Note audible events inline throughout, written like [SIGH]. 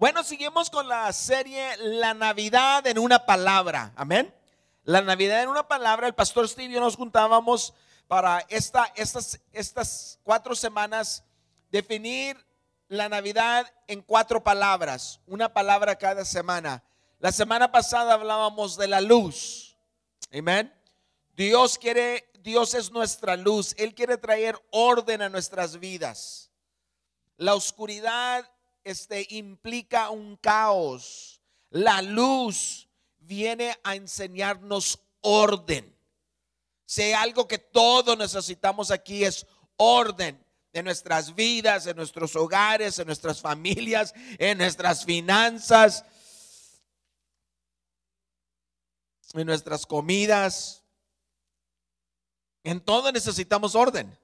Bueno, seguimos con la serie La Navidad en una palabra. Amén. La Navidad en una palabra. El pastor Steve y yo nos juntábamos para estas, estas cuatro semanas definir la Navidad en cuatro palabras. Una palabra cada semana. La semana pasada hablábamos de la luz. Amén. Dios quiere, Dios es nuestra luz. Él quiere traer orden a nuestras vidas. La oscuridad este, implica un caos. La luz viene a enseñarnos orden. Si algo que todos necesitamos aquí es orden de nuestras vidas, en nuestros hogares, en nuestras familias, en nuestras finanzas, en nuestras comidas. En todo necesitamos orden.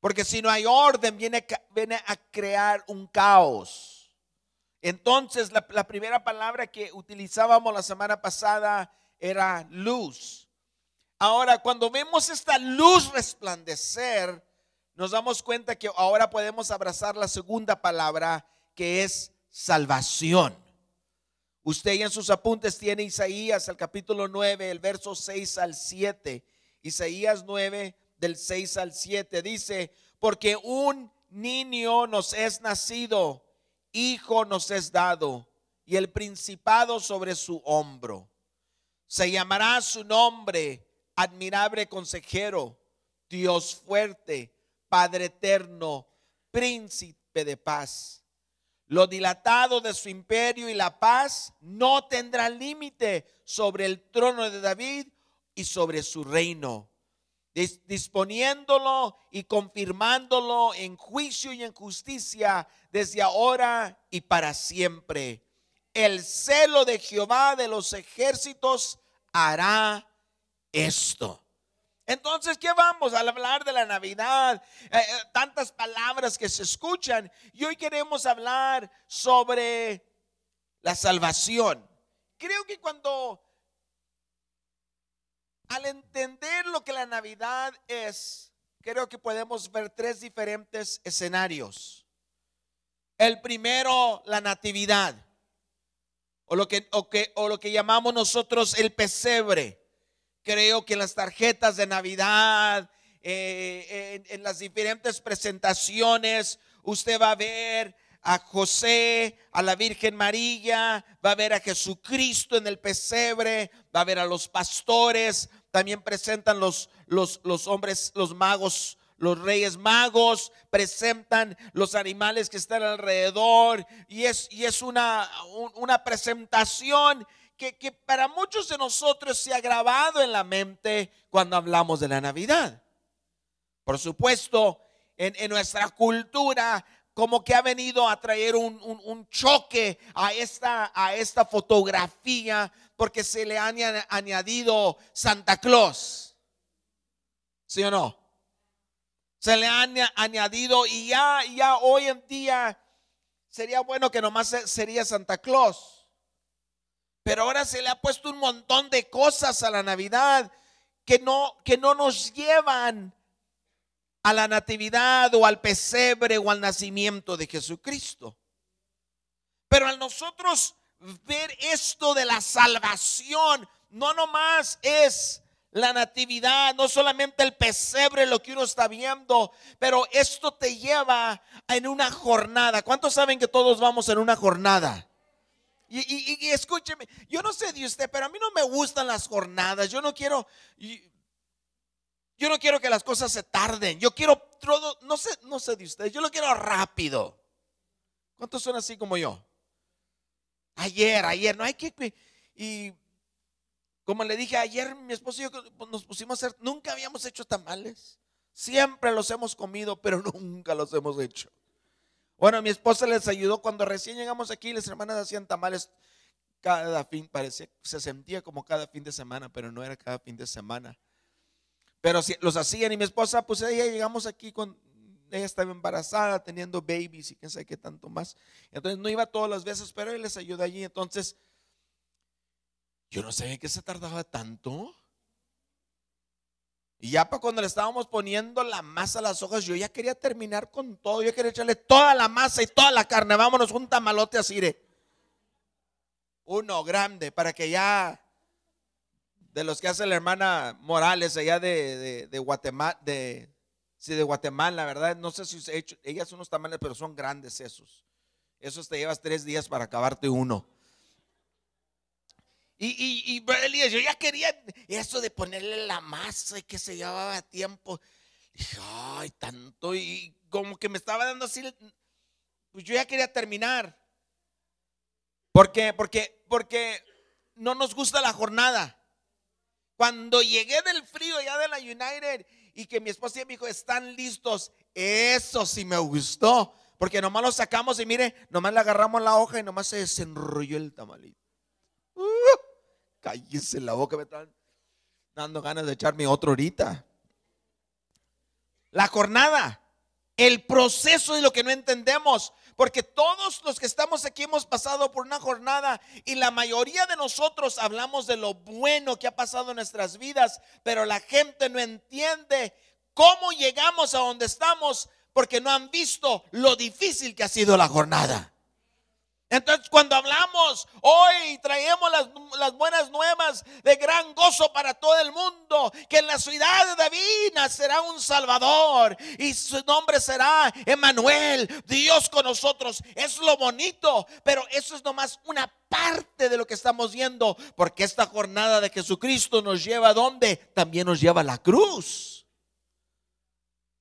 Porque si no hay orden, viene, viene a crear un caos. Entonces, la, primera palabra que utilizábamos la semana pasada era luz. Ahora, cuando vemos esta luz resplandecer, nos damos cuenta que ahora podemos abrazar la segunda palabra, que es salvación. Usted ya en sus apuntes tiene Isaías, el capítulo 9, el verso 6 al 7. Isaías 9, del 6 al 7. Dice, porque un niño nos es nacido, hijo nos es dado, y el principado sobre su hombro. Se llamará su nombre, admirable consejero, Dios fuerte, Padre eterno, príncipe de paz. Lo dilatado de su imperio y la paz no tendrá límite sobre el trono de David y sobre su reino disponiéndolo y confirmándolo en juicio y en justicia desde ahora y para siempre. El celo de Jehová de los ejércitos hará esto. Entonces, ¿qué vamos al hablar de la Navidad? Eh, eh, tantas palabras que se escuchan. Y hoy queremos hablar sobre la salvación. Creo que cuando al entender lo que la Navidad es, creo que podemos ver tres diferentes escenarios. El primero, la Natividad, o lo que, o lo que llamamos nosotros el pesebre. Creo que en las tarjetas de Navidad, eh, en, en las diferentes presentaciones, usted va a ver a José, a la Virgen María, va a ver a Jesucristo en el pesebre, va a ver a los pastores, también presentan los, los, hombres, los magos, los reyes magos presentan los animales que están alrededor y es, y es una, una presentación que, para muchos de nosotros se ha grabado en la mente cuando hablamos de la Navidad. Por supuesto, en, nuestra cultura como que ha venido a traer un, choque a esta, a esta fotografía porque se le han añadido Santa Claus. ¿Sí o no? Se le han añadido y ya, ya hoy en día sería bueno que nomás sería Santa Claus. Pero ahora se le ha puesto un montón de cosas a la Navidad que no, que no nos llevan a la natividad o al pesebre o al nacimiento de Jesucristo. Pero a nosotros ver esto de la salvación. No nomás es la natividad, no solamente el pesebre, lo que uno está viendo, pero esto te lleva en una jornada. ¿Cuántos saben que todos vamos en una jornada? Y, escúcheme, yo no sé de usted, pero a mí no me gustan las jornadas. Yo no quiero, yo no quiero que las cosas se tarden. Yo quiero todo, no sé, no sé de usted, yo lo quiero rápido. ¿Cuántos son así como yo? ayer, ayer, no hay que... Y como le dije ayer, mi esposo y yo nos pusimos a hacer, nunca habíamos hecho tamales. Siempre los hemos comido, pero [LAUGHS] nunca los hemos hecho. Bueno, mi esposa les ayudó cuando recién llegamos aquí, las hermanas hacían tamales cada fin, parecía, se sentía como cada fin de semana, pero no era cada fin de semana. Pero los hacían y mi esposa, pues ella llegamos aquí con, ella estaba embarazada, teniendo babies y quién sabe qué tanto más. Entonces no iba todas las veces, pero él les ayudó allí. Entonces, yo no sabía qué se tardaba tanto. Y ya para cuando le estábamos poniendo la masa a las hojas, yo ya quería terminar con todo. Yo quería echarle toda la masa y toda la carne. Vámonos, un tamalote así de uno grande para que ya de los que hace la hermana Morales allá de, de Guatemala, de si de Guatemala, la ¿verdad? No sé si se ha hecho, ellas son unos tamales, pero son grandes esos. Esos te llevas tres días para acabarte uno. Y, y, y yo ya quería eso de ponerle la masa y que se llevaba tiempo. Dije, ay, tanto. Y como que me estaba dando así, pues yo ya quería terminar. Porque, porque, porque no nos gusta la jornada. Cuando llegué del frío ya de la United y que mi esposa y mi hijo están listos. Eso sí me gustó. Porque nomás lo sacamos y mire, nomás le agarramos la hoja y nomás se desenrolló el tamalito. Uh, la boca, me están dando ganas de echarme otro ahorita. La jornada, el proceso de lo que no entendemos. Porque todos los que estamos aquí hemos pasado por una jornada y la mayoría de nosotros hablamos de lo bueno que ha pasado en nuestras vidas, pero la gente no entiende cómo llegamos a donde estamos porque no han visto lo difícil que ha sido la jornada. Entonces cuando hablamos hoy traemos las, buenas nuevas de gran gozo para todo el mundo, que en la ciudad de David nacerá un Salvador y su nombre será Emanuel, Dios con nosotros. Es lo bonito, pero eso es nomás una parte de lo que estamos viendo, porque esta jornada de Jesucristo nos lleva a donde? También nos lleva a la cruz.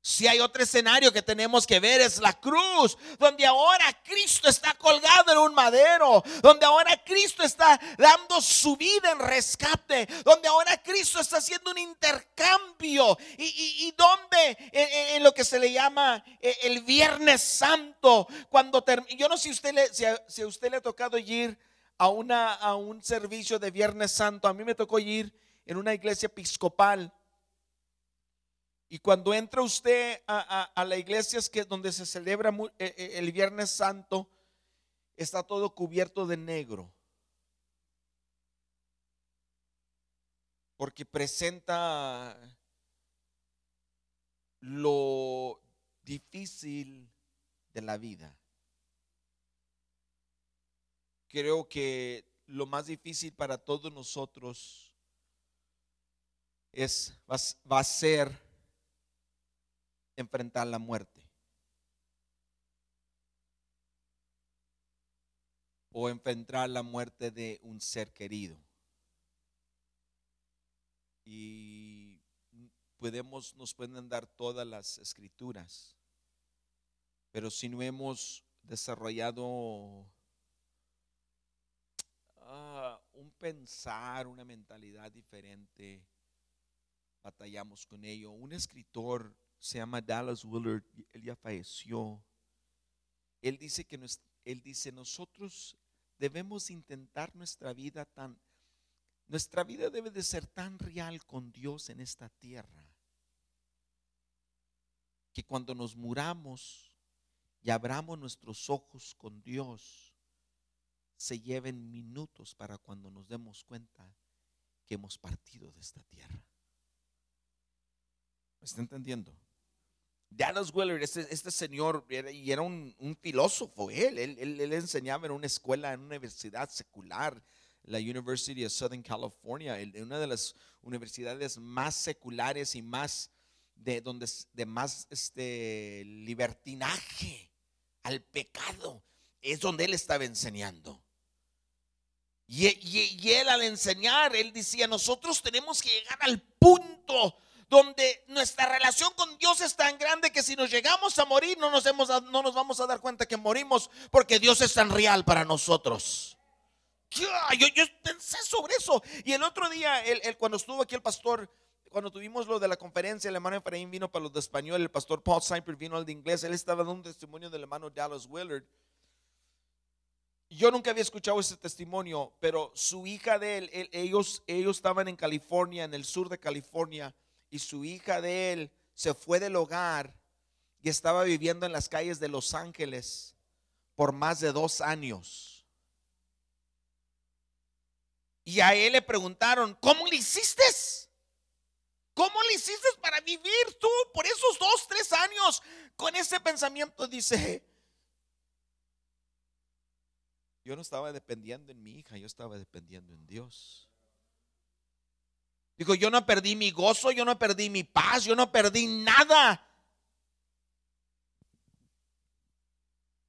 Si hay otro escenario que tenemos que ver es la cruz, donde ahora Cristo está colgado en un madero, donde ahora Cristo está dando su vida en rescate, donde ahora Cristo está haciendo un intercambio y, y, donde eh, eh, en, lo que se le llama eh, el Viernes Santo, cuando yo no sé si usted le, si a, usted le ha tocado ir a una a un servicio de Viernes Santo, a mí me tocó ir en una iglesia episcopal y cuando entra usted a, la iglesia es que donde se celebra eh, eh, el Viernes Santo, está todo cubierto de negro. Porque presenta lo difícil de la vida. Creo que lo más difícil para todos nosotros es, va a ser enfrentar la muerte. O enfrentar la muerte de un ser querido. Y podemos, nos pueden dar todas las escrituras. Pero si no hemos desarrollado ah, un pensar, una mentalidad diferente, batallamos con ello. Un escritor se llama Dallas Willard, él ya falleció. Él dice que él dice, nosotros debemos intentar nuestra vida tan nuestra vida debe de ser tan real con Dios en esta tierra que cuando nos muramos y abramos nuestros ojos con Dios se lleven minutos para cuando nos demos cuenta que hemos partido de esta tierra. ¿Me está entendiendo? Dallas Willard, este, este señor, y era un, un filósofo, él, él, él, enseñaba en una escuela, en una universidad secular, la University of Southern California, en una de las universidades más seculares y más, de, donde, de más este, libertinaje al pecado, es donde él estaba enseñando. Y, y, y él al enseñar, él decía, nosotros tenemos que llegar al punto donde nuestra relación con Dios es tan grande que si nos llegamos a morir no nos, hemos, no nos vamos a dar cuenta que morimos porque Dios es tan real para nosotros. Yo, yo pensé sobre eso. Y el otro día, el, cuando estuvo aquí el pastor, cuando tuvimos lo de la conferencia, el hermano Efraín vino para los de español, el pastor Paul Seinberg vino al de inglés, él estaba dando un testimonio del hermano Dallas Willard. Yo nunca había escuchado ese testimonio, pero su hija de él, él ellos, ellos estaban en California, en el sur de California, y su hija de él se fue del hogar y estaba viviendo en las calles de Los Ángeles por más de dos años. Y a él le preguntaron, ¿cómo le hiciste? ¿Cómo le hiciste para vivir tú por esos dos, tres años con ese pensamiento? Dice, yo no estaba dependiendo en mi hija, yo estaba dependiendo en Dios. Dijo, yo no perdí mi gozo, yo no perdí mi paz, yo no perdí nada.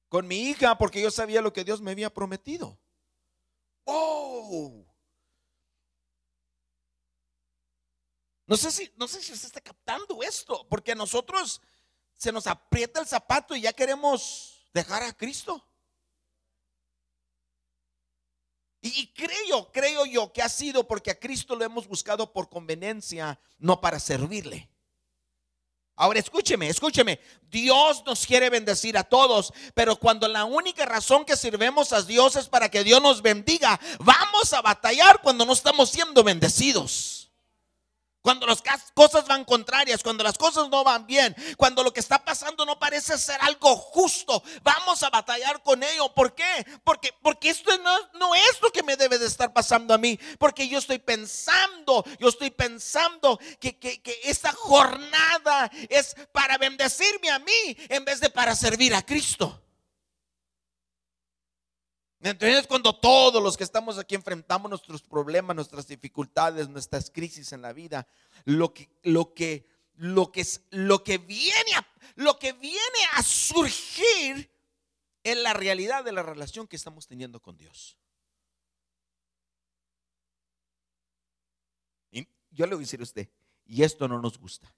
Con mi hija, porque yo sabía lo que Dios me había prometido. Oh. No sé si, no sé si se está captando esto, porque a nosotros se nos aprieta el zapato y ya queremos dejar a Cristo. Y creo, creo yo que ha sido porque a Cristo lo hemos buscado por conveniencia, no para servirle. Ahora escúcheme, escúcheme. Dios nos quiere bendecir a todos, pero cuando la única razón que sirvemos a Dios es para que Dios nos bendiga, vamos a batallar cuando no estamos siendo bendecidos. Cuando las cosas van contrarias, cuando las cosas no van bien, cuando lo que está pasando no parece ser algo justo, vamos a batallar con ello. ¿Por qué? Porque, porque esto no, es lo que me debe de estar pasando a mí. Porque yo estoy pensando, yo estoy pensando que, que esta jornada es para bendecirme a mí en vez de para servir a Cristo. Entonces cuando todos los que estamos aquí enfrentamos nuestros problemas, nuestras dificultades, nuestras crisis en la vida, lo que, lo que, lo que, lo que, viene, a, lo que viene a surgir es la realidad de la relación que estamos teniendo con Dios. Y yo le voy a decir a usted, y esto no nos gusta,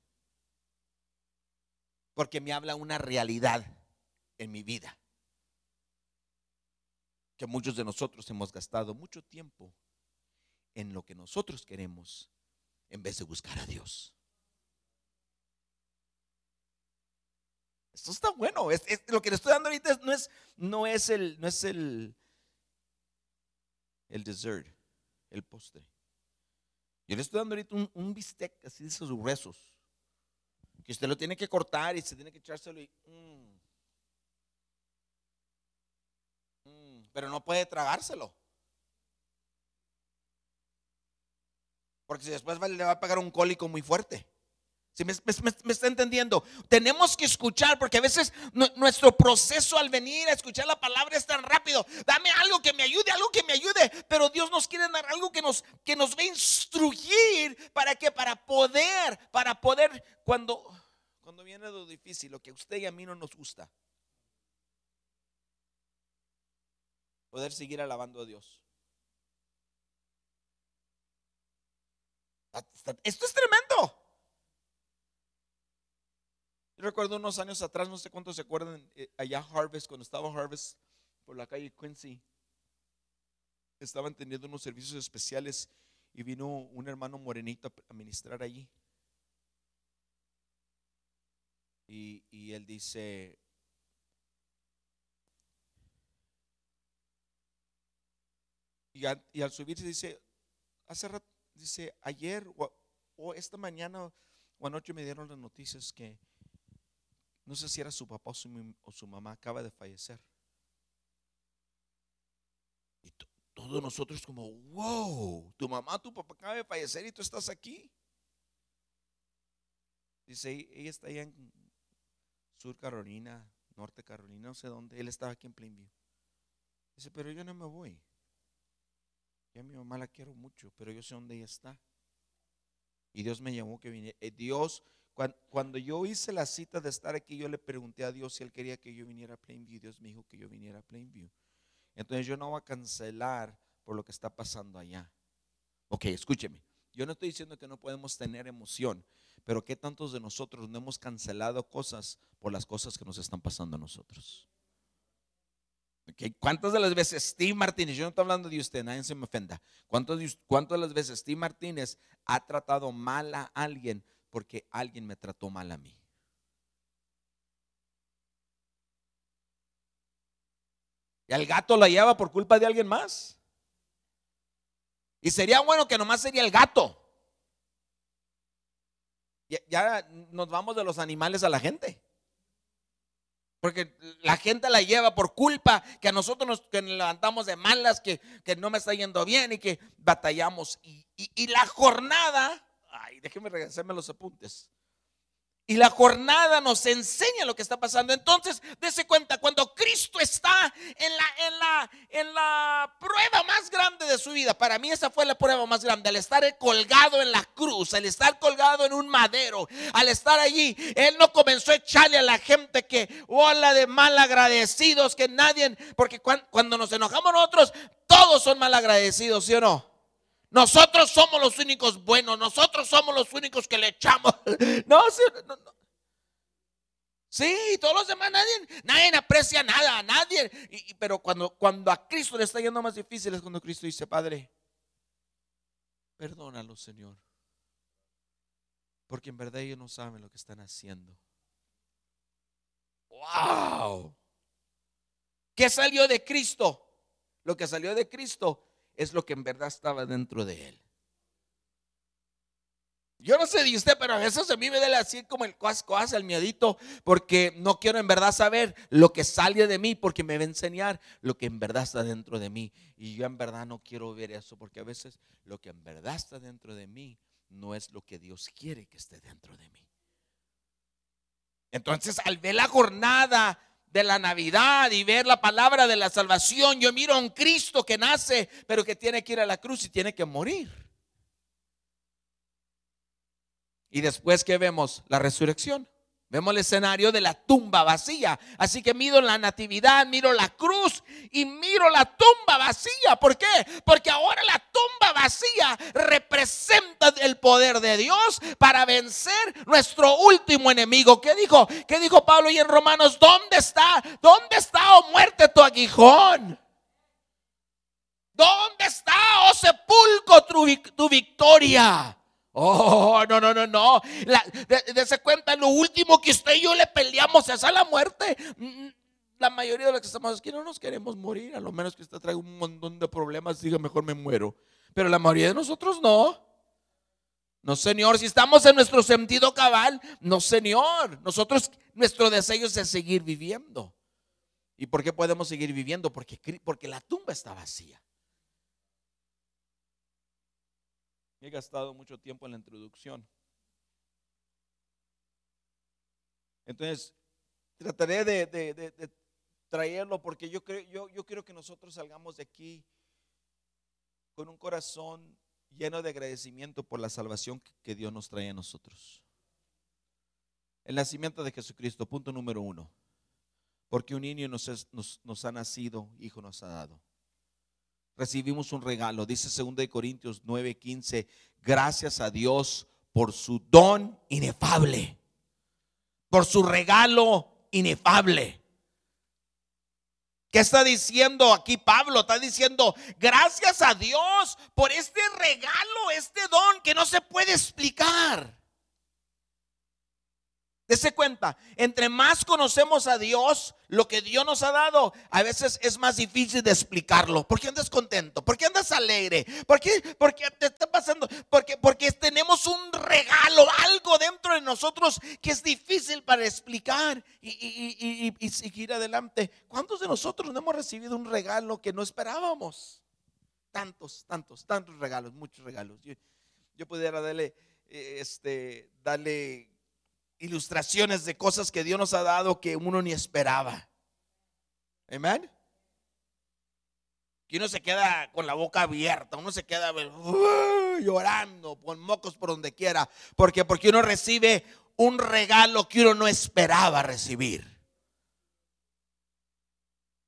porque me habla una realidad en mi vida que muchos de nosotros hemos gastado mucho tiempo en lo que nosotros queremos en vez de buscar a Dios. Esto está bueno. lo que le estoy dando ahorita no es, no es el, no es el, el dessert, el postre. Yo le estoy dando ahorita un, bistec así de esos gruesos. Que usted lo tiene que cortar y se tiene que echárselo y. Mm, pero no puede tragárselo. Porque si después le va a pagar un cólico muy fuerte. Si me, está entendiendo, tenemos que escuchar porque a veces nuestro proceso al venir a escuchar la palabra es tan rápido. Dame algo que me ayude, algo que me ayude. Pero Dios nos quiere dar algo que nos que nos va a instruir para que para poder, para poder cuando cuando viene lo difícil, lo que a usted y a mí no nos gusta. poder seguir alabando a Dios. Esto es tremendo. Yo recuerdo unos años atrás, no sé cuántos se acuerdan, eh, allá Harvest, cuando estaba Harvest por la calle Quincy, estaban teniendo unos servicios especiales y vino un hermano morenito a ministrar allí. Y, y él dice, y, al subirse dice, hace rato, dice, ayer o, esta mañana o anoche me dieron las noticias que no sé si era su papá o su, o su mamá acaba de fallecer. Y todos nosotros como, wow, tu mamá, tu papá acaba de fallecer y tú estás aquí. Dice, ella está allá en Sur Carolina, Norte Carolina, no sé dónde, él estaba aquí en Plainview. Dice, pero yo no me voy. Yo mi mamá la quiero mucho, pero yo sé dónde ella está. Y Dios me llamó que viniera. Eh, Dios, cuando yo hice la cita de estar aquí, yo le pregunté a Dios si Él quería que yo viniera a Plainview. Dios me dijo que yo viniera a Plainview. Entonces yo no voy a cancelar por lo que está pasando allá. Ok, escúcheme. Yo no estoy diciendo que no podemos tener emoción, pero ¿qué tantos de nosotros no hemos cancelado cosas por las cosas que nos están pasando a nosotros? ¿Cuántas de las veces Steve Martínez, yo no estoy hablando de usted, nadie se me ofenda, ¿cuántas de, las veces Steve Martínez ha tratado mal a alguien porque alguien me trató mal a mí? Y al gato la lleva por culpa de alguien más. Y sería bueno que nomás sería el gato. ya nos vamos de los animales a la gente. Porque la gente la lleva por culpa que a nosotros nos, levantamos de malas, que, que, no me está yendo bien y que batallamos. Y, la jornada, ay, déjeme regresarme los apuntes. Y la jornada nos enseña lo que está pasando. Entonces, dése cuenta, cuando Cristo está en la, en, la, en la prueba más grande de su vida, para mí esa fue la prueba más grande, al estar colgado en la cruz, al estar colgado en un madero, al estar allí, Él no comenzó a echarle a la gente que, hola de mal agradecidos, que nadie, porque cuando, nos enojamos nosotros, todos son mal agradecidos, ¿sí o no? Nosotros somos los únicos buenos, nosotros somos los únicos que le echamos. [LAUGHS] No, no, no. Sí, todos los demás, nadie, nadie aprecia nada, a nadie. pero cuando, cuando a Cristo le está yendo más difícil es cuando Cristo dice, Padre, perdónalo, Señor. Porque en verdad ellos no saben lo que están haciendo. ¡Wow! ¿Qué salió de Cristo? Lo que salió de Cristo es lo que en verdad estaba dentro de él. Yo no sé de usted, pero a veces se vive de así como el hace el miedito, porque no quiero en verdad saber lo que sale de mí, porque me va a enseñar lo que en verdad está dentro de mí. Y yo en verdad no quiero ver eso, porque a veces lo que en verdad está dentro de mí no es lo que Dios quiere que esté dentro de mí. Entonces, al ver la jornada de la Navidad y ver la palabra de la salvación, yo miro a un Cristo que nace, pero que tiene que ir a la cruz y tiene que morir. Y después que vemos la resurrección. Vemos el escenario de la tumba vacía. Así que miro la natividad, miro la cruz y miro la tumba vacía. ¿Por qué? Porque ahora la tumba vacía representa el poder de Dios para vencer nuestro último enemigo. ¿Qué dijo? ¿Qué dijo Pablo y en Romanos? ¿Dónde está? ¿Dónde está, oh muerte, tu aguijón? ¿Dónde está, oh sepulcro, tu, victoria? Oh, no, no, no, no. La, último que usted y yo le peleamos es a la muerte. Mm, mm. La mayoría de los que estamos aquí no nos queremos morir, a lo menos que usted traiga un montón de problemas, diga mejor me muero. Pero la mayoría de nosotros no. No, Señor, si estamos en nuestro sentido cabal, no, Señor. Nosotros, nuestro deseo es seguir viviendo. ¿Y por qué podemos seguir viviendo? Porque, porque la tumba está vacía. He gastado mucho tiempo en la introducción. Entonces, trataré de, traerlo porque yo, creo, yo, quiero que nosotros salgamos de aquí con un corazón lleno de agradecimiento por la salvación que Dios nos trae a nosotros. El nacimiento de Jesucristo, punto número uno. Porque un niño nos, nos ha nacido, hijo nos ha dado. Recibimos un regalo, dice 2 Corintios 9:15, gracias a Dios por su don inefable por su regalo inefable. ¿Qué está diciendo aquí Pablo? Está diciendo, gracias a Dios por este regalo, este don que no se puede explicar Dese cuenta, entre más conocemos a Dios, lo que Dios nos ha dado, a veces es más difícil de explicarlo. ¿Por qué andas contento? ¿Por qué andas alegre? ¿Por qué, te está pasando? Porque, porque tenemos un regalo, algo dentro de nosotros que es difícil para explicar y, seguir adelante. ¿Cuántos de nosotros no hemos recibido un regalo que no esperábamos? Tantos, tantos, tantos regalos, muchos regalos. Yo, pudiera darle, eh, este, darle ilustraciones de cosas que Dios nos ha dado que uno ni esperaba. Amén. Que uno se queda con la boca abierta, uno se queda uh, llorando, con mocos por donde quiera. Porque, porque uno recibe un regalo que uno no esperaba recibir.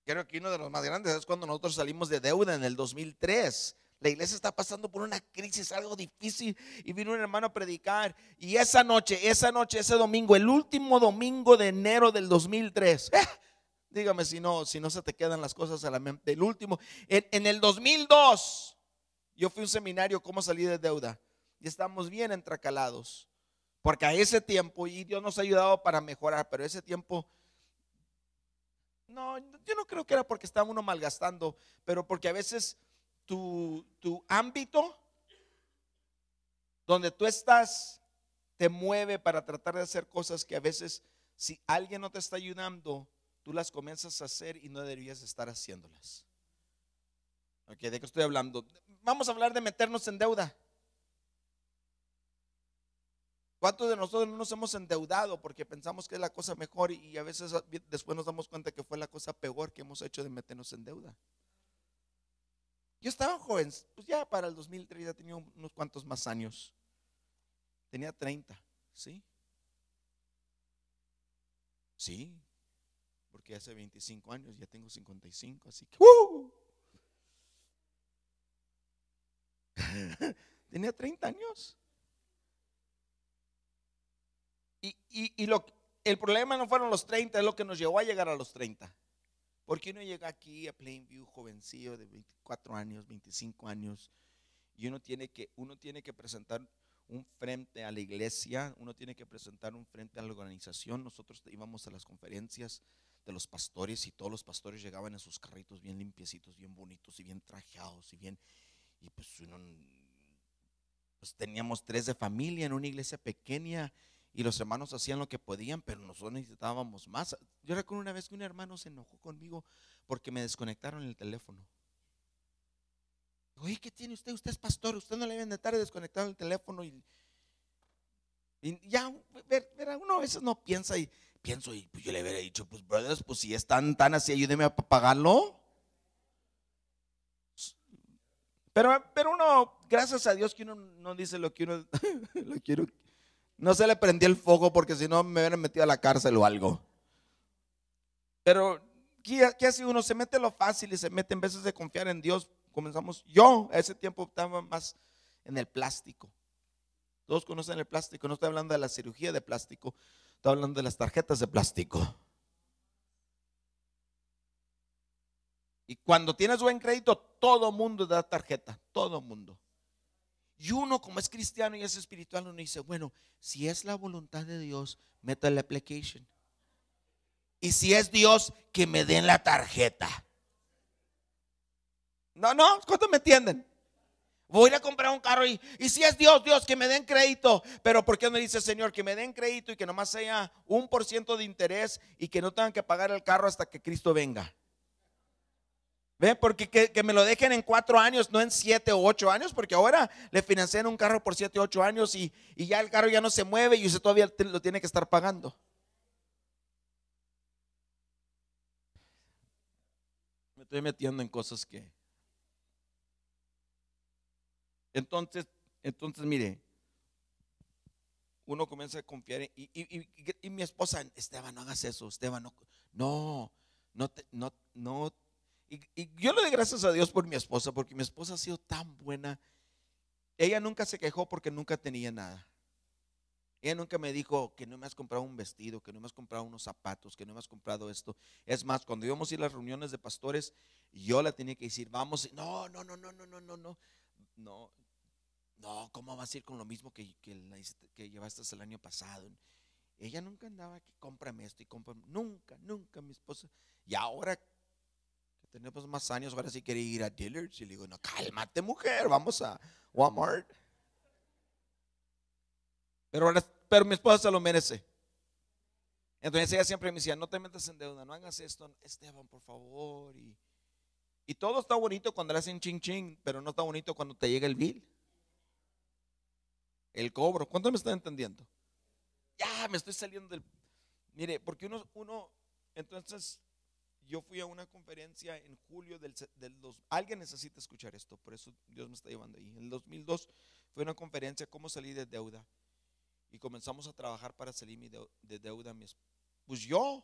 Creo que uno de los más grandes es cuando nosotros salimos de deuda en el 2003. La iglesia está pasando por una crisis, algo difícil. Y vino un hermano a predicar. Y esa noche, esa noche, ese domingo, el último domingo de enero del 2003. Eh. dígame si no, si no se te quedan las cosas a la mente. El último, en, el 2002, yo fui a un seminario, cómo salí de deuda. Y estamos bien entrecalados, Porque a ese tiempo, y Dios nos ha ayudado para mejorar, pero ese tiempo... No, yo no creo que era porque estaba uno malgastando, pero porque a veces tu, ámbito donde tú estás te mueve para tratar de hacer cosas que a veces si alguien no te está ayudando, tú las comienzas a hacer y no deberías estar haciéndolas. Ok, ¿de qué estoy hablando? Vamos a hablar de meternos en deuda. ¿Cuántos de nosotros no nos hemos endeudado porque pensamos que es la cosa mejor y a veces después nos damos cuenta que fue la cosa peor que hemos hecho de meternos en deuda? Yo estaba joven, pues ya para el 2003 ya tenía unos cuantos más años. Tenía 30, ¿sí? Sí, porque hace 25 años ya tengo 55, así que... ¡uh! [LAUGHS] tenía 30 años. Y, lo, el problema no fueron los 30, es lo que nos llevó a llegar a los 30. ¿Por qué uno llega aquí a Plainview, jovencillo de 24 años, 25 años, y uno tiene que, uno tiene que presentar un frente a la iglesia, uno tiene que presentar un frente a la organización. Nosotros íbamos a las conferencias de los pastores y todos los pastores llegaban en sus carritos bien limpiecitos, bien bonitos y bien trajeados y bien, y pues uno, pues teníamos tres de familia en una iglesia pequeña y los hermanos hacían lo que podían, pero nosotros necesitábamos más. Yo recuerdo una vez que un hermano se enojó conmigo porque me desconectaron el teléfono. Oye, ¿qué tiene usted? Usted es pastor, usted no le debe de estar desconectado el teléfono. Y, ya, ver, uno a veces no piensa y pienso, y pues yo le hubiera dicho, pues brothers, pues si están tan así, ayúdeme a pagarlo. Pero, pero uno, gracias a Dios que uno no dice lo que uno, [LAUGHS] lo quiero. No se le prendía el fuego porque si no me hubieran metido a la cárcel o algo. Pero, ¿qué, qué hace uno? Se mete lo fácil y se mete en veces de confiar en Dios. Comenzamos, yo a ese tiempo estaba más en el plástico. Todos conocen el plástico. No estoy hablando de la cirugía de plástico, estoy hablando de las tarjetas de plástico. Y cuando tienes buen crédito, todo mundo da tarjeta, todo mundo. Y uno como es cristiano y es espiritual, uno dice, bueno, si es la voluntad de Dios, meta la application. Y si es Dios, que me den la tarjeta. No, no, ¿Cuánto me entienden? Voy a comprar un carro y, si es Dios, Dios, que me den crédito. Pero ¿por qué no dice Señor que me den crédito y que nomás sea un por ciento de interés y que no tengan que pagar el carro hasta que Cristo venga? ¿Ve? Porque que, me lo dejen en cuatro años, no en siete o ocho años, porque ahora le financian un carro por siete o ocho años y, ya el carro ya no se mueve y usted todavía lo tiene que estar pagando. Me estoy metiendo en cosas que... Entonces, entonces mire, uno comienza a confiar y, mi esposa, Esteban, no hagas eso, Esteban, no, no, no, no y, yo le doy gracias a Dios por mi esposa, porque mi esposa ha sido tan buena. Ella nunca se quejó porque nunca tenía nada. Ella nunca me dijo que no me has comprado un vestido, que no me has comprado unos zapatos, que no me has comprado esto. Es más, cuando íbamos a ir a las reuniones de pastores, yo la tenía que decir, vamos, no, no, no, no, no, no, no, no, no, no, ¿cómo vas a ir con lo mismo que, que, que llevaste el año pasado? Ella nunca andaba que cómprame esto y cómprame, nunca, nunca mi esposa. Y ahora tenemos pues, más años, ahora sí quiere ir a Dillard's. Y le digo, no, cálmate mujer, vamos a Walmart. Pero, mi esposa se lo merece. Entonces ella siempre me decía, no te metas en deuda, no hagas esto, Esteban, por favor. Y, todo está bonito cuando le hacen ching ching, pero no está bonito cuando te llega el bill. El cobro. ¿Cuánto me están entendiendo? Ya, me estoy saliendo del... Mire, porque uno, uno entonces yo fui a una conferencia en julio del, del alguien necesita escuchar esto, por eso Dios me está llevando ahí. En el 2002 fue una conferencia cómo salir de deuda y comenzamos a trabajar para salir de deuda. Pues yo,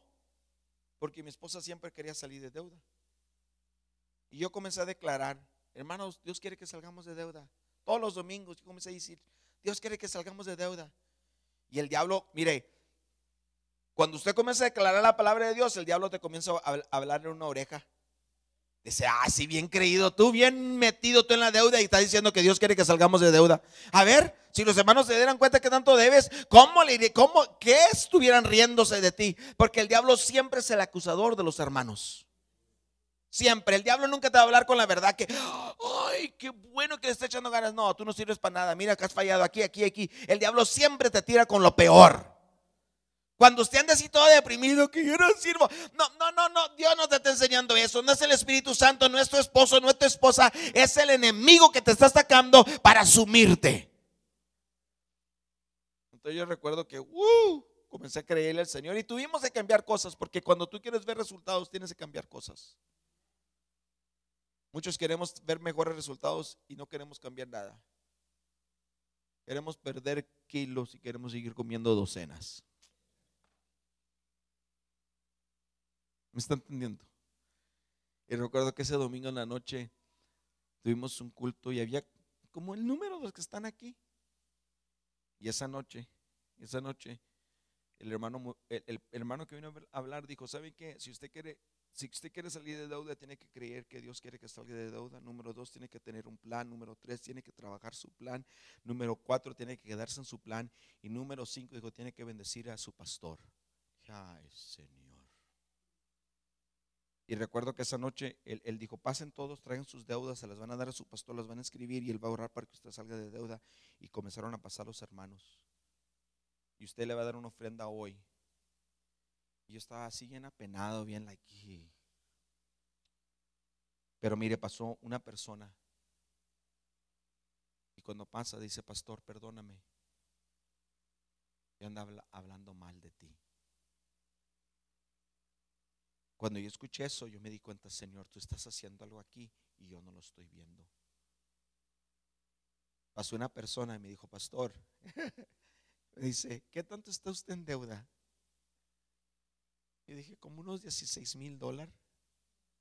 porque mi esposa siempre quería salir de deuda. Y yo comencé a declarar, hermanos, Dios quiere que salgamos de deuda. Todos los domingos yo comencé a decir, Dios quiere que salgamos de deuda. Y el diablo, mire, cuando usted comienza a declarar la palabra de Dios, el diablo te comienza a hablar en una oreja. Dice, ah, sí, bien creído, tú bien metido tú en la deuda y está diciendo que Dios quiere que salgamos de deuda. A ver, si los hermanos se dieran cuenta que tanto debes, ¿cómo le cómo, qué estuvieran riéndose de ti? Porque el diablo siempre es el acusador de los hermanos. Siempre, el diablo nunca te va a hablar con la verdad que, ay, qué bueno que le está echando ganas. No, tú no sirves para nada, mira que has fallado aquí, aquí, aquí. El diablo siempre te tira con lo peor. Cuando usted anda así todo deprimido, que yo no sirvo. No, no, no, no, Dios no te está enseñando eso. No es el Espíritu Santo, no es tu esposo, no es tu esposa. Es el enemigo que te está atacando para sumirte. Entonces yo recuerdo que uh, comencé a creerle al Señor y tuvimos que cambiar cosas, porque cuando tú quieres ver resultados, tienes que cambiar cosas. Muchos queremos ver mejores resultados y no queremos cambiar nada. Queremos perder kilos y queremos seguir comiendo docenas. ¿Me está entendiendo? Y recuerdo que ese domingo en la noche tuvimos un culto y había como el número de los que están aquí. Y esa noche, esa noche, el hermano, el, hermano que vino a hablar dijo, ¿saben qué? Si usted quiere si usted quiere salir de deuda, tiene que creer que Dios quiere que salga de deuda. Número dos, tiene que tener un plan. Número tres, tiene que trabajar su plan. Número cuatro, tiene que quedarse en su plan. Y número cinco, dijo, tiene que bendecir a su pastor. Ay, Señor. Y recuerdo que esa noche él, dijo, pasen todos, traigan sus deudas, se las van a dar a su pastor, las van a escribir y él va a ahorrar para que usted salga de deuda. Y comenzaron a pasar los hermanos. Y usted le va a dar una ofrenda hoy. Y yo estaba así bien apenado, bien like. y Pero mire, pasó una persona. Y cuando pasa, dice, pastor, perdóname. Yo andaba hablando mal de ti. Cuando yo escuché eso, yo me di cuenta, Señor, tú estás haciendo algo aquí y yo no lo estoy viendo. Pasó una persona y me dijo, pastor, [LAUGHS] me dice, ¿qué tanto está usted en deuda? Y dije, como unos 16 mil dólares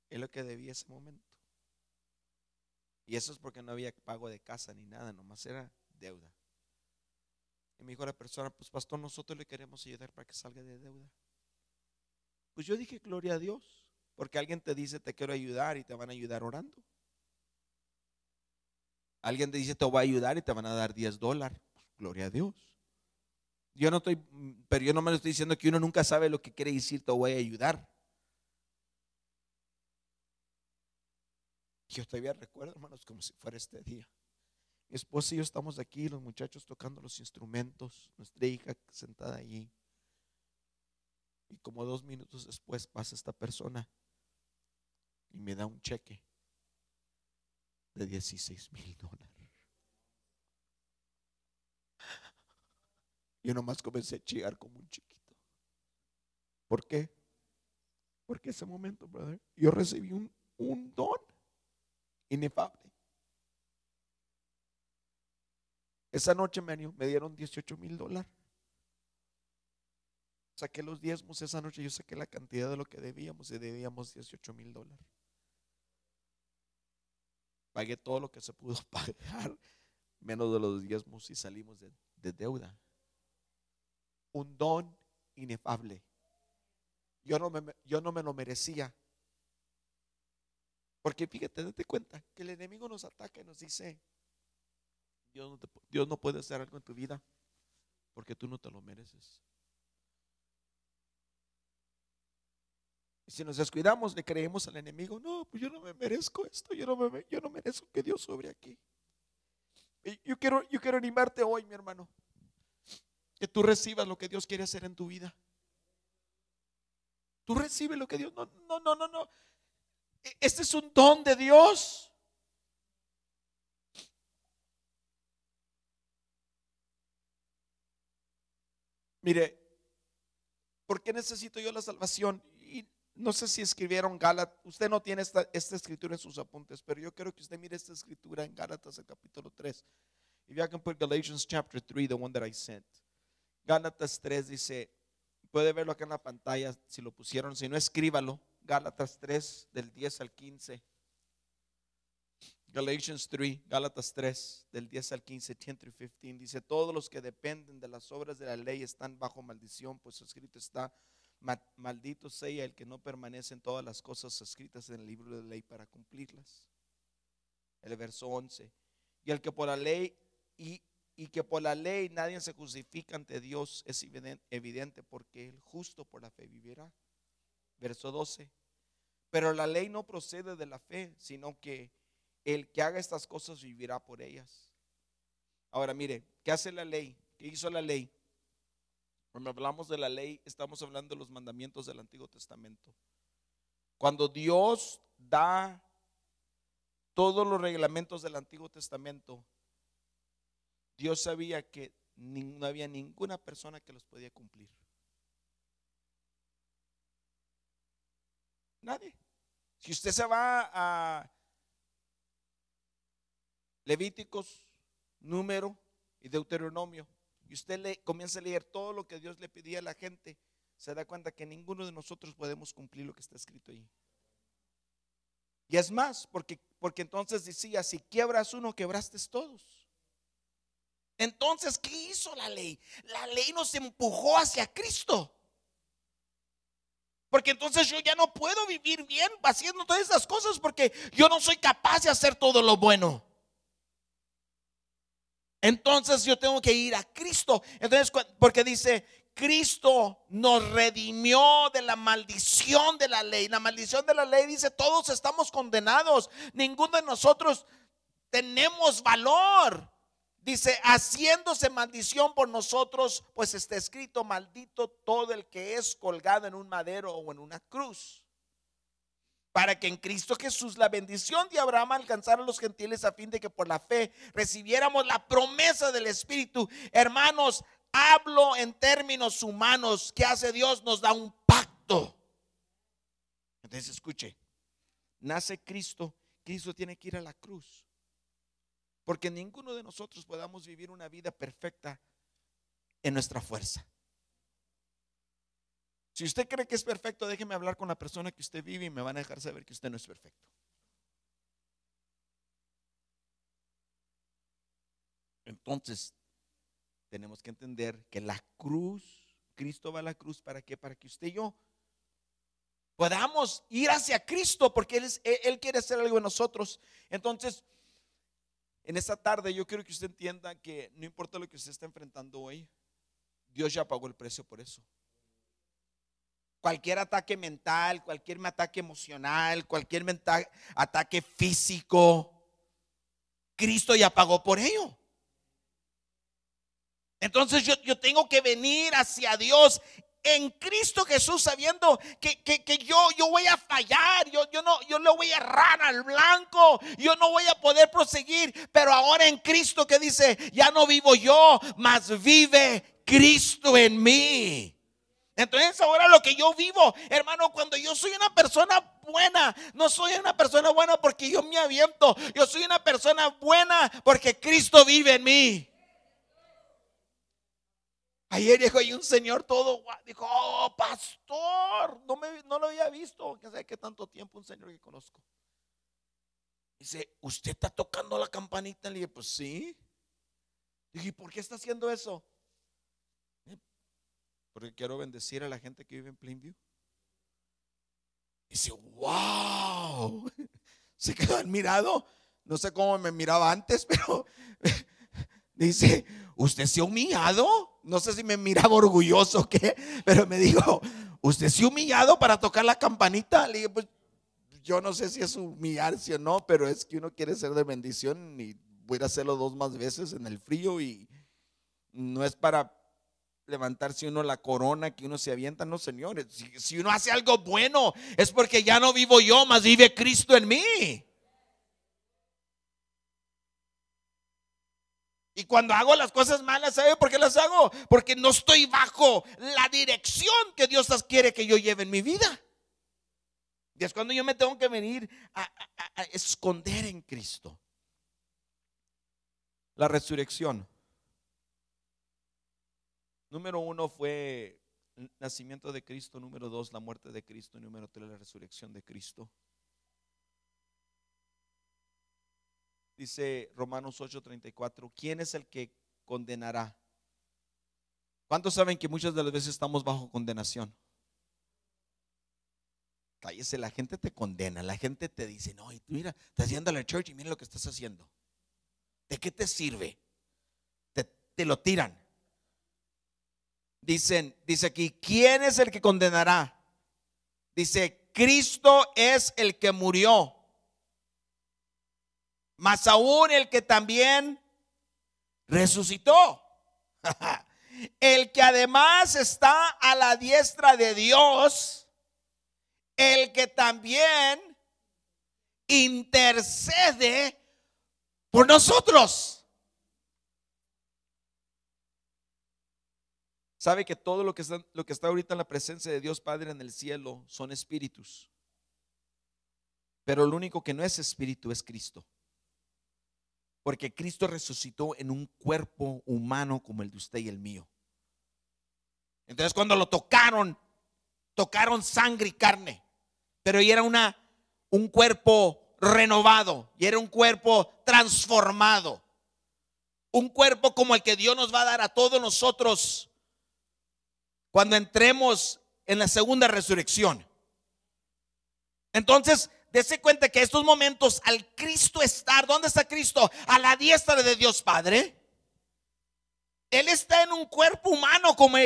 es lo que debía ese momento. Y eso es porque no había pago de casa ni nada, nomás era deuda. Y me dijo la persona, pues pastor, nosotros le queremos ayudar para que salga de deuda. Pues yo dije, gloria a Dios, porque alguien te dice, te quiero ayudar y te van a ayudar orando. Alguien te dice, te voy a ayudar y te van a dar 10 dólares. Pues, gloria a Dios. Yo no estoy, pero yo no me lo estoy diciendo que uno nunca sabe lo que quiere decir, te voy a ayudar. Yo todavía recuerdo, hermanos, como si fuera este día. Mi esposa y yo estamos aquí, los muchachos tocando los instrumentos, nuestra hija sentada allí. Y como dos minutos después pasa esta persona y me da un cheque de 16 mil dólares. Yo nomás comencé a chillar como un chiquito. ¿Por qué? Porque ese momento, brother, yo recibí un, don inefable. Esa noche, me, me dieron 18 mil dólares. Saqué los diezmos esa noche, yo saqué la cantidad de lo que debíamos y debíamos 18 mil dólares. Pagué todo lo que se pudo [LAUGHS] pagar, menos de los diezmos y salimos de, deuda. Un don inefable. Yo no, me, yo no me lo merecía. Porque fíjate, date cuenta que el enemigo nos ataca y nos dice, Dios no, Dios no puede hacer algo en tu vida porque tú no te lo mereces. si nos descuidamos, le creemos al enemigo, no, pues yo no me merezco esto, yo no, me, yo no merezco que Dios sobre aquí. yo quiero, yo quiero animarte hoy, mi hermano, que tú recibas lo que Dios quiere hacer en tu vida. Tú recibes lo que Dios, no, no, no, no, no. E, este es un don de Dios. Mire, ¿por qué necesito yo la salvación? no sé si escribieron Gálatas, usted no tiene esta, escritura en sus apuntes, pero yo quiero que usted mire esta escritura en Gálatas, el capítulo 3. If you can put Galatians chapter 3, the one that I sent. Gálatas 3 dice, puede verlo acá en la pantalla si lo pusieron, si no escríbalo. Gálatas 3 del 10 al 15. Galatians 3, Gálatas 3 del 10 al 15, 10 15 dice, todos los que dependen de las obras de la ley están bajo maldición, pues escrito está maldito sea el que no permanece en todas las cosas escritas en el libro de la ley para cumplirlas. El verso 11. Y el que por la ley y, que por la ley nadie se justifica ante Dios es evidente porque el justo por la fe vivirá. Verso 12. Pero la ley no procede de la fe, sino que el que haga estas cosas vivirá por ellas. Ahora mire, ¿qué hace la ley? ¿Qué hizo la ley? Cuando hablamos de la ley, estamos hablando de los mandamientos del Antiguo Testamento. Cuando Dios da todos los reglamentos del Antiguo Testamento, Dios sabía que no había ninguna persona que los podía cumplir. Nadie. Si usted se va a Levíticos, número y Deuteronomio, y usted le comienza a leer todo lo que Dios le pedía a la gente, se da cuenta que ninguno de nosotros podemos cumplir lo que está escrito ahí. Y es más, porque, porque entonces decía, si quiebras uno, quebraste todos. Entonces, ¿qué hizo la ley? La ley nos empujó hacia Cristo. Porque entonces yo ya no puedo vivir bien haciendo todas esas cosas porque yo no soy capaz de hacer todo lo bueno. Entonces yo tengo que ir a Cristo. Entonces, porque dice, Cristo nos redimió de la maldición de la ley. La maldición de la ley dice, todos estamos condenados. Ninguno de nosotros tenemos valor. Dice, haciéndose maldición por nosotros, pues está escrito, maldito todo el que es colgado en un madero o en una cruz para que en Cristo Jesús la bendición de Abraham alcanzara a los gentiles a fin de que por la fe recibiéramos la promesa del Espíritu. Hermanos, hablo en términos humanos. Que hace Dios? Nos da un pacto. Entonces escuche, nace Cristo, Cristo tiene que ir a la cruz. Porque ninguno de nosotros podamos vivir una vida perfecta en nuestra fuerza. Si usted cree que es perfecto, déjeme hablar con la persona que usted vive y me van a dejar saber que usted no es perfecto. Entonces, tenemos que entender que la cruz, Cristo va a la cruz, ¿para qué? Para que usted y yo podamos ir hacia Cristo, porque Él, es, Él quiere hacer algo en nosotros. Entonces, en esta tarde yo quiero que usted entienda que no importa lo que usted está enfrentando hoy, Dios ya pagó el precio por eso. Cualquier ataque mental, cualquier ataque emocional, cualquier ataque físico, Cristo ya pagó por ello. Entonces yo, tengo que venir hacia Dios en Cristo Jesús sabiendo que, que, yo, yo, voy a fallar, yo, yo, no, yo le voy a errar al blanco, yo no voy a poder proseguir, pero ahora en Cristo que dice, ya no vivo yo, mas vive Cristo en mí. Entonces ahora lo que yo vivo, hermano, cuando yo soy una persona buena, no soy una persona buena porque yo me aviento, yo soy una persona buena porque Cristo vive en mí. Ayer dijo ahí un señor todo, dijo, oh, pastor, no, no lo había visto, que sé que tanto tiempo un señor que conozco. Dice, ¿usted está tocando la campanita? Le dije, pues sí. Dije, ¿por qué está haciendo eso? porque quiero bendecir a la gente que vive en Plainview. Y dice, wow, [LAUGHS] se quedó admirado. No sé cómo me miraba antes, [LAUGHS] pero dice, usted se ha humillado. No sé si me miraba orgulloso o qué, pero me dijo, usted se ha humillado para tocar la campanita. Le dije, pues yo no sé si es humillarse o no, pero es que uno quiere ser de bendición y voy a hacerlo dos más veces en el frío y no es para levantarse uno la corona que uno se avienta. No, señores, si, uno hace algo bueno es porque ya no vivo yo, más vive Cristo en mí. Y cuando hago las cosas malas, ¿sabe por qué las hago? Porque no estoy bajo la dirección que Dios quiere que yo lleve en mi vida. Y es cuando yo me tengo que venir a esconder en Cristo. La resurrección. Número uno fue el nacimiento de Cristo, número dos la muerte de Cristo, número tres la resurrección de Cristo. Dice Romanos 8:34, ¿quién es el que condenará? ¿Cuántos saben que muchas de las veces estamos bajo condenación? Cállese, la gente te condena, la gente te dice, no, y tú mira, estás yendo a la church y mira lo que estás haciendo. ¿De qué te sirve? Te, te lo tiran. Dicen, dice aquí, ¿quién es el que condenará? Dice, Cristo es el que murió. Más aún el que también resucitó. [LAUGHS] el que además está a la diestra de Dios. El que también intercede por nosotros. Sabe que todo lo que, está, lo que está ahorita en la presencia de Dios Padre en el cielo son espíritus. Pero lo único que no es espíritu es Cristo. Porque Cristo resucitó en un cuerpo humano como el de usted y el mío. Entonces cuando lo tocaron, tocaron sangre y carne. Pero era una, un cuerpo renovado y era un cuerpo transformado. Un cuerpo como el que Dios nos va a dar a todos nosotros cuando entremos en la segunda resurrección. Entonces, dése cuenta que estos momentos al Cristo estar, ¿dónde está Cristo? A la diestra de Dios Padre. Él está en un cuerpo humano como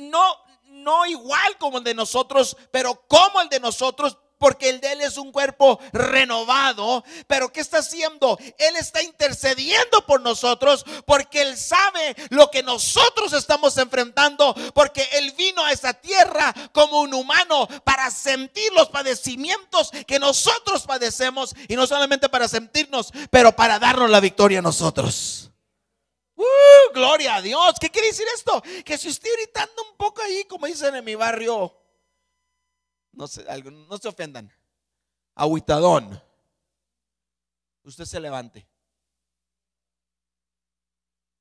no no igual como el de nosotros, pero como el de nosotros, porque el de Él es un cuerpo renovado. Pero ¿qué está haciendo? Él está intercediendo por nosotros porque Él sabe lo que nosotros estamos enfrentando, porque Él vino a esta tierra como un humano para sentir los padecimientos que nosotros padecemos y no solamente para sentirnos, pero para darnos la victoria a nosotros. ¡Uh! gloria a Dios. ¿Qué quiere decir esto? Que si estoy gritando un poco ahí, como dicen en mi barrio, no se, no se ofendan. Aguitadón. Usted se levante.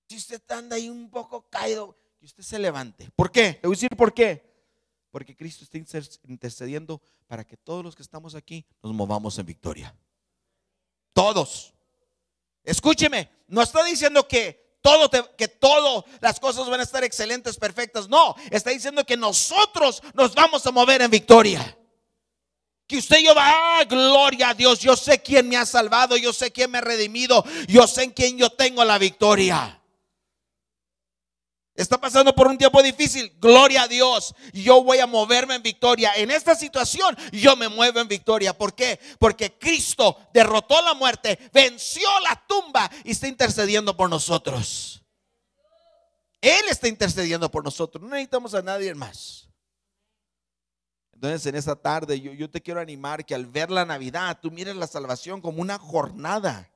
Si usted anda ahí un poco caído, que usted se levante. ¿Por qué? Le voy a decir por qué. Porque Cristo está intercediendo para que todos los que estamos aquí nos movamos en victoria. Todos. Escúcheme, no está diciendo que todo te, que todo las cosas van a estar excelentes, perfectas. No, está diciendo que nosotros nos vamos a mover en victoria. Que usted y yo va, ah, gloria a Dios, yo sé quién me ha salvado, yo sé quién me ha redimido, yo sé en quién yo tengo la victoria. Está pasando por un tiempo difícil. Gloria a Dios. Yo voy a moverme en victoria. En esta situación yo me muevo en victoria. ¿Por qué? Porque Cristo derrotó la muerte, venció la tumba y está intercediendo por nosotros. Él está intercediendo por nosotros. No necesitamos a nadie más. Entonces en esta tarde yo, yo te quiero animar que al ver la Navidad tú mires la salvación como una jornada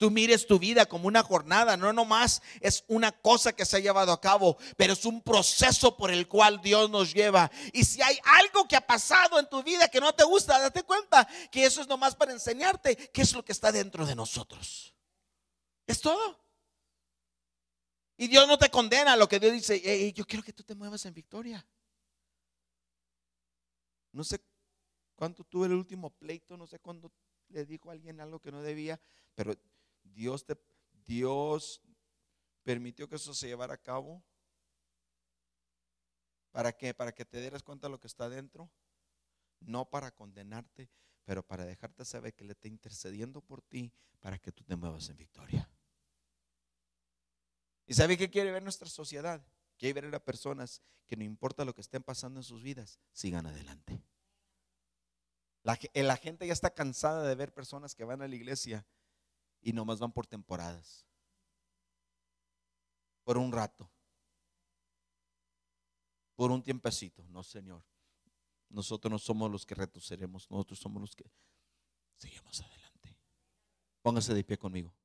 tú mires tu vida como una jornada, no nomás es una cosa que se ha llevado a cabo, pero es un proceso por el cual Dios nos lleva. Y si hay algo que ha pasado en tu vida que no te gusta, date cuenta que eso es nomás para enseñarte qué es lo que está dentro de nosotros. Es todo. Y Dios no te condena a lo que Dios dice, yo quiero que tú te muevas en victoria. No sé cuánto tuve el último pleito, no sé cuándo le dijo a alguien algo que no debía, pero Dios, te, Dios permitió que eso se llevara a cabo. ¿Para qué? Para que te dieras cuenta de lo que está dentro. No para condenarte, pero para dejarte saber que le está intercediendo por ti para que tú te muevas en victoria. ¿Y sabe qué quiere ver nuestra sociedad? Quiere ver a personas que no importa lo que estén pasando en sus vidas, sigan adelante. la gente ya está cansada de ver personas que van a la iglesia y nomás van por temporadas. Por un rato. Por un tiempecito. No, Señor. Nosotros no somos los que retrocedemos. Nosotros somos los que seguimos adelante. Póngase de pie conmigo.